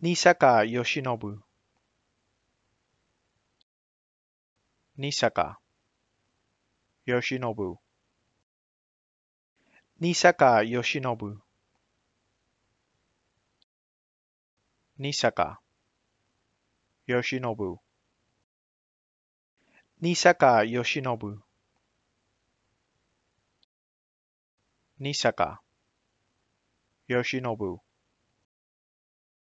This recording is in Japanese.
に坂由伸仁坂由伸仁坂由伸仁坂由伸仁坂由伸仁坂由伸